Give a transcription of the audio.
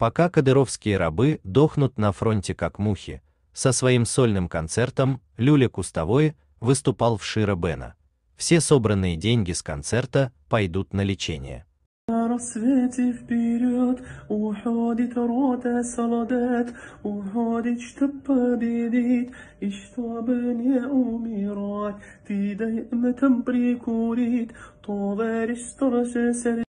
пока кадыровские рабы дохнут на фронте как мухи, со своим сольным концертом Люля Кустовой выступал в Широбена. Все собранные деньги с концерта пойдут на лечение. На рассвете вперед уходит рота солдат, уходит, чтоб победить, и чтобы не умирать, ты дай там прикурить, товарищ старший